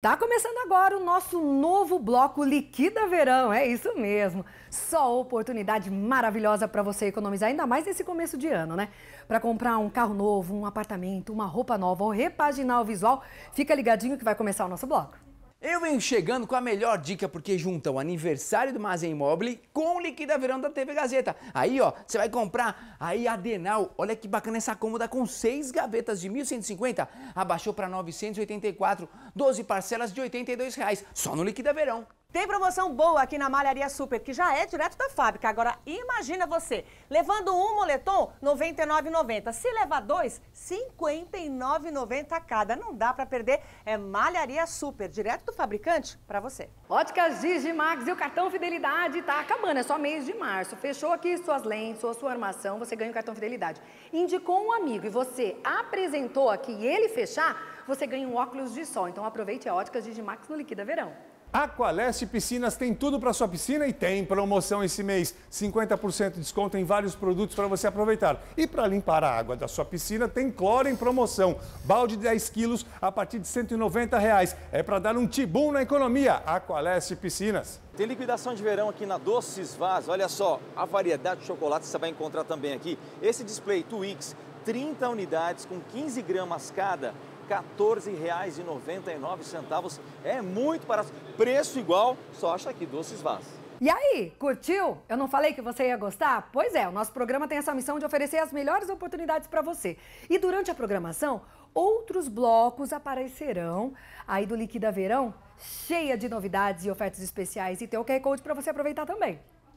Tá começando agora o nosso novo bloco Liquida Verão, é isso mesmo. Só oportunidade maravilhosa para você economizar, ainda mais nesse começo de ano, né? Para comprar um carro novo, um apartamento, uma roupa nova ou repaginar o visual, fica ligadinho que vai começar o nosso bloco. Eu venho chegando com a melhor dica porque junta o aniversário do Mazen Imóvel com o liquida verão da TV Gazeta. Aí, ó, você vai comprar aí a Denal. Olha que bacana essa cômoda com seis gavetas de 1.150, abaixou para 984, 12 parcelas de R$ 82 reais, só no liquida verão. Tem promoção boa aqui na Malharia Super, que já é direto da fábrica. Agora, imagina você, levando um moletom, R$ 99,90. Se levar dois, R$ 59,90 cada. Não dá para perder, é Malharia Super, direto do fabricante para você. Óticas Digimax e o cartão Fidelidade tá acabando, é só mês de março. Fechou aqui suas lentes ou sua armação, você ganha o cartão Fidelidade. Indicou um amigo e você apresentou aqui e ele fechar, você ganha um óculos de sol. Então aproveite a Óticas Digimax no Liquida Verão. Aqualeste Piscinas tem tudo para sua piscina e tem promoção esse mês. 50% de desconto em vários produtos para você aproveitar. E para limpar a água da sua piscina, tem cloro em promoção. Balde de 10 quilos a partir de R$ 190. Reais. É para dar um tibum na economia. Aqualeste Piscinas. Tem liquidação de verão aqui na Doces Vaz. Olha só, a variedade de chocolates você vai encontrar também aqui. Esse display Twix 30 unidades com 15 gramas cada, R$ 14,99. É muito barato. Preço igual, só acha aqui, Doces Vaz. E aí, curtiu? Eu não falei que você ia gostar? Pois é, o nosso programa tem essa missão de oferecer as melhores oportunidades para você. E durante a programação, outros blocos aparecerão aí do Liquida Verão, cheia de novidades e ofertas especiais. E tem o QR Code para você aproveitar também.